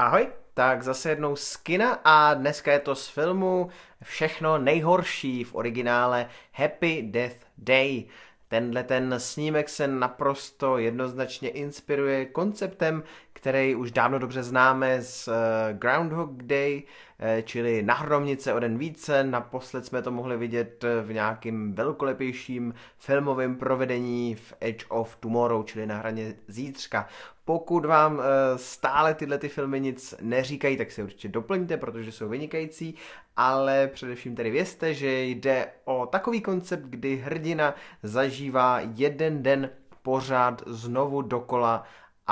Ahoj, tak zase jednou z kina a dneska je to z filmu Všechno nejhorší v originále Happy Death Day. Tenhle ten snímek se naprosto jednoznačně inspiruje konceptem, který už dávno dobře známe z eh, Groundhog Day Eh, čili Nahrovnice o den více. Naposled jsme to mohli vidět eh, v nějakým velkolepějším filmovém provedení v Edge of Tomorrow, čili na hraně zítřka. Pokud vám eh, stále tyhle ty filmy nic neříkají, tak si určitě doplňte, protože jsou vynikající, ale především tedy vězte, že jde o takový koncept, kdy hrdina zažívá jeden den pořád znovu dokola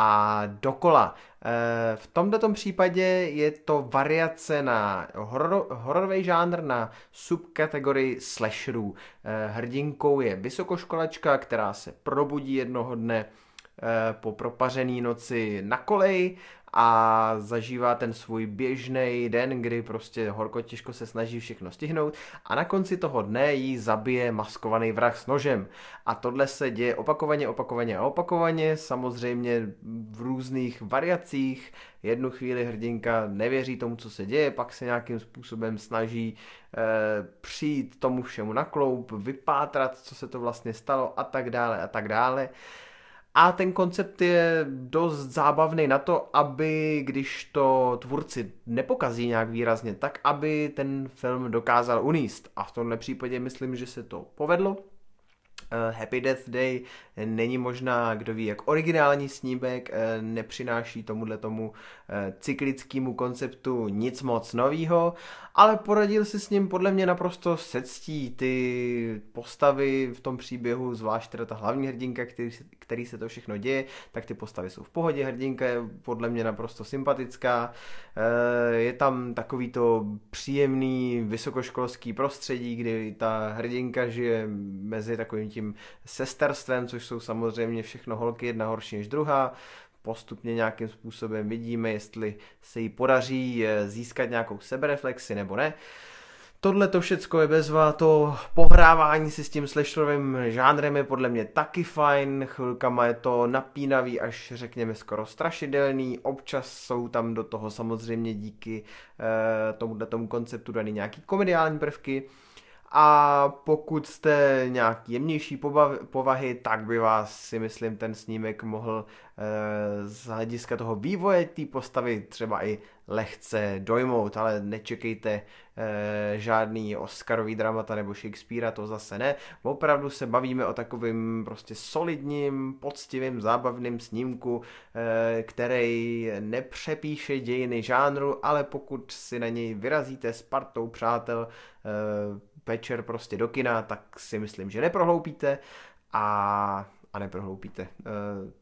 a dokola. Eh, v tomto případě je to variace na horor, hororový žánr na subkategorii slasherů. Eh, hrdinkou je vysokoškolačka, která se probudí jednoho dne eh, po propařený noci na kolej a zažívá ten svůj běžný den, kdy prostě horko těžko se snaží všechno stihnout a na konci toho dne jí zabije maskovaný vrah s nožem. A tohle se děje opakovaně, opakovaně a opakovaně, samozřejmě v různých variacích. Jednu chvíli hrdinka nevěří tomu, co se děje, pak se nějakým způsobem snaží e, přijít tomu všemu na kloup, vypátrat, co se to vlastně stalo a tak dále a tak dále. E, a ten koncept je dost zábavný na to, aby když to tvůrci nepokazí nějak výrazně, tak aby ten film dokázal uníst. A v tomhle případě myslím, že se to povedlo. Eh, Happy Death Day není možná, kdo ví, jak originální snímek, eh, nepřináší tomuhle tomu eh, cyklickému konceptu nic moc novýho, ale poradil si s ním podle mě naprosto sectí ty postavy v tom příběhu, zvlášť teda ta hlavní hrdinka, který, který se to všechno děje, tak ty postavy jsou v pohodě, hrdinka je podle mě naprosto sympatická, je tam takový to příjemný vysokoškolský prostředí, kdy ta hrdinka žije mezi takovým tím tím sesterstvem, což jsou samozřejmě všechno holky, jedna horší než druhá. Postupně nějakým způsobem vidíme, jestli se jí podaří eh, získat nějakou sebereflexi nebo ne. Tohle to všecko je bezva, to pohrávání si s tím slasherovým žánrem je podle mě taky fajn, chvilkama je to napínavý až řekněme skoro strašidelný, občas jsou tam do toho samozřejmě díky eh, tomuhle tomu konceptu daný nějaký komediální prvky. Eh, a pokud jste nějak jemnější povahy, tak by vás si myslím ten snímek mohl eh, z hlediska toho vývoje té postavy třeba i lehce dojmout, ale nečekejte eh, žádný Oscarový dramata nebo Shakespearea, to zase ne. Opravdu se bavíme o takovým prostě solidním, poctivým, zábavným snímku, eh, který nepřepíše dějiny žánru, ale pokud si na něj vyrazíte s partou přátel, večer prostě do kina, tak si myslím, že neprohloupíte a, a neprohloupíte. E,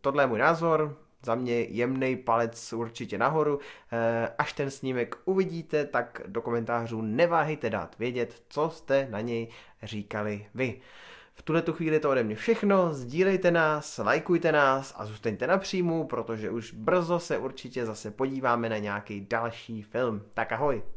tohle je můj názor, za mě jemný palec určitě nahoru. E, až ten snímek uvidíte, tak do komentářů neváhejte dát vědět, co jste na něj říkali vy. V tuhle tu chvíli to ode mě všechno, sdílejte nás, lajkujte nás a zůstaňte na příjmu, protože už brzo se určitě zase podíváme na nějaký další film. Tak ahoj!